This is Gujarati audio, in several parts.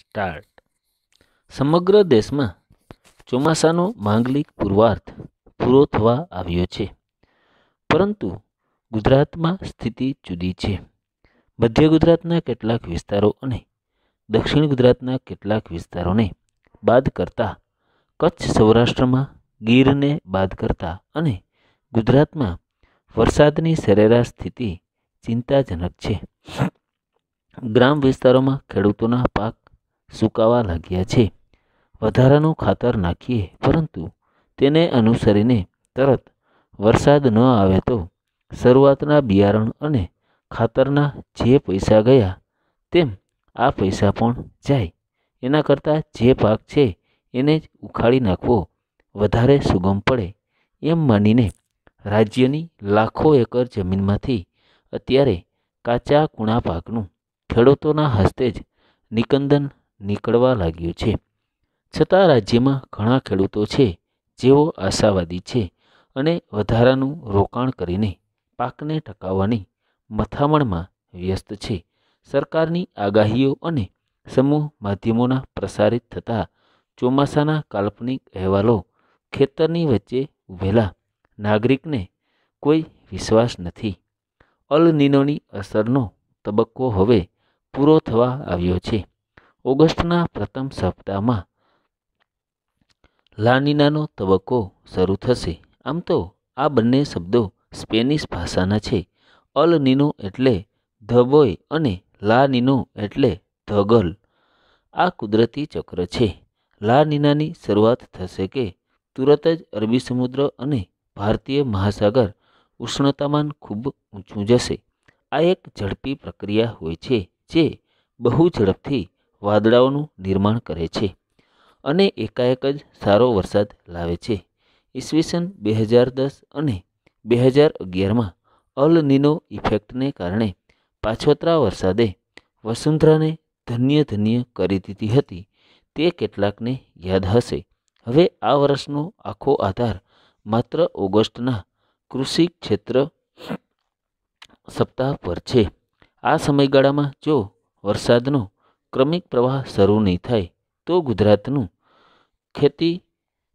સ્ટાર્ટ સમગ્ર દેશમાં ચોમાસાનો માંગલિક પૂર્વાર્થ પૂરો થવા આવ્યો છે પરંતુ ગુજરાતમાં સ્થિતિ જુદી છે મધ્ય ગુજરાતના કેટલાક વિસ્તારો અને દક્ષિણ ગુજરાતના કેટલાક વિસ્તારોને બાદ કરતાં કચ્છ સૌરાષ્ટ્રમાં ગીરને બાદ કરતાં અને ગુજરાતમાં વરસાદની સરેરાશ સ્થિતિ ચિંતાજનક છે ગ્રામ વિસ્તારોમાં ખેડૂતોના પાક સુકાવા લાગ્યા છે વધારાનું ખાતર નાખીએ પરંતુ તેને અનુસરીને તરત વરસાદ ન આવે તો શરૂઆતના બિયારણ અને ખાતરના જે પૈસા ગયા તેમ આ પૈસા પણ જાય એના કરતાં જે પાક છે એને જ ઉખાડી નાખવો વધારે સુગમ પડે એમ માનીને રાજ્યની લાખો એકર જમીનમાંથી અત્યારે કાચા કુણા પાકનું ખેડૂતોના હસ્તે જ નિકંદન નીકળવા લાગ્યું છે છતાં રાજ્યમાં ઘણા ખેડૂતો છે જેઓ આશાવાદી છે અને વધારાનું રોકાણ કરીને પાકને ટકાવવાની મથામણમાં વ્યસ્ત છે સરકારની આગાહીઓ અને સમૂહ માધ્યમોના પ્રસારિત થતા ચોમાસાના કાલ્પનિક અહેવાલો ખેતરની વચ્ચે ઊભેલા નાગરિકને કોઈ વિશ્વાસ નથી અલ નીનોની અસરનો તબક્કો હવે પૂરો થવા આવ્યો છે ઓગસ્ટના પ્રથમ સપ્તાહમાં લાનિનાનો તબક્કો શરૂ થશે આમ તો આ બંને શબ્દો સ્પેનિશ ભાષાના છે અલ નીનો એટલે ધ ધબોય અને લા નીનો એટલે ધગલ આ કુદરતી ચક્ર છે લા નીનાની શરૂઆત થશે કે તુરત જ અરબી સમુદ્ર અને ભારતીય મહાસાગર ઉષ્ણતામાન ખૂબ ઊંચું જશે આ એક ઝડપી પ્રક્રિયા હોય છે જે બહુ ઝડપથી વાદળાઓનું નિર્માણ કરે છે અને એકાએક જ સારો વરસાદ લાવે છે ઈસવીસન બે હજાર દસ અને બે હજાર અગિયારમાં અલ નીનો ઇફેક્ટને કારણે પાછોતરા વરસાદે વસુંધરાને ધન્ય ધન્ય કરી દીધી હતી તે કેટલાકને યાદ હશે હવે આ વર્ષનો આખો આધાર માત્ર ઓગસ્ટના કૃષિ ક્ષેત્ર સપ્તાહ પર છે આ સમયગાળામાં જો વરસાદનો ક્રમિક પ્રવાહ શરૂ નહીં થાય તો ગુજરાતનું ખેતી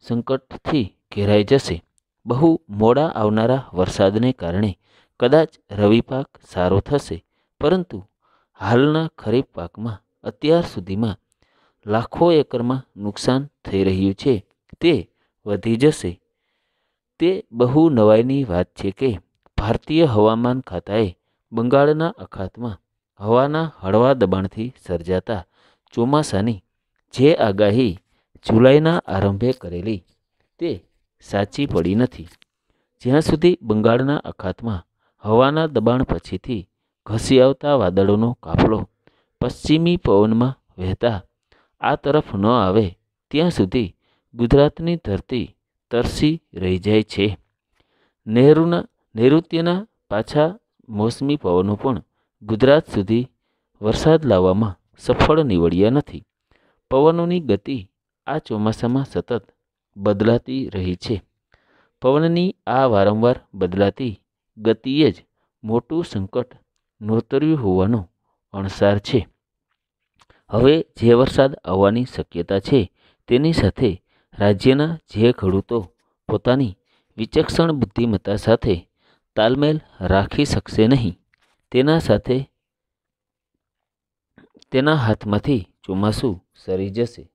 સંકટથી ઘેરાઈ જશે બહુ મોડા આવનારા વરસાદને કારણે કદાચ રવિ પાક સારો થશે પરંતુ હાલના ખરીફ પાકમાં અત્યાર સુધીમાં લાખો એકરમાં નુકસાન થઈ રહ્યું છે તે વધી જશે તે બહુ નવાઈની વાત છે કે ભારતીય હવામાન ખાતાએ બંગાળના અખાતમાં હવાના હળવા દબાણથી સર્જાતા ચોમાસાની જે આગાહી જુલાઈના આરંભે કરેલી તે સાચી પડી નથી જ્યાં સુધી બંગાળના અખાતમાં હવાના દબાણ પછીથી ઘસી આવતા વાદળોનો કાફલો પશ્ચિમી પવનમાં વહેતા આ તરફ ન આવે ત્યાં સુધી ગુજરાતની ધરતી તરસી રહી જાય છે નહેરુના નૈઋત્યના પાછા મોસમી પવનો પણ ગુજરાત સુધી વરસાદ લાવવામાં સફળ નીવડ્યા નથી પવનોની ગતિ આ ચોમાસામાં સતત બદલાતી રહી છે પવનની આ વારંવાર બદલાતી ગતિએ જ મોટું સંકટ નોતર્યું હોવાનો અણસાર છે હવે જે વરસાદ આવવાની શક્યતા છે તેની સાથે રાજ્યના જે ખેડૂતો પોતાની વિચક્ષણ બુદ્ધિમત્તા સાથે તાલમેલ રાખી શકશે નહીં તેના સાથે તેના હાથમાંથી ચોમાસું સરી જશે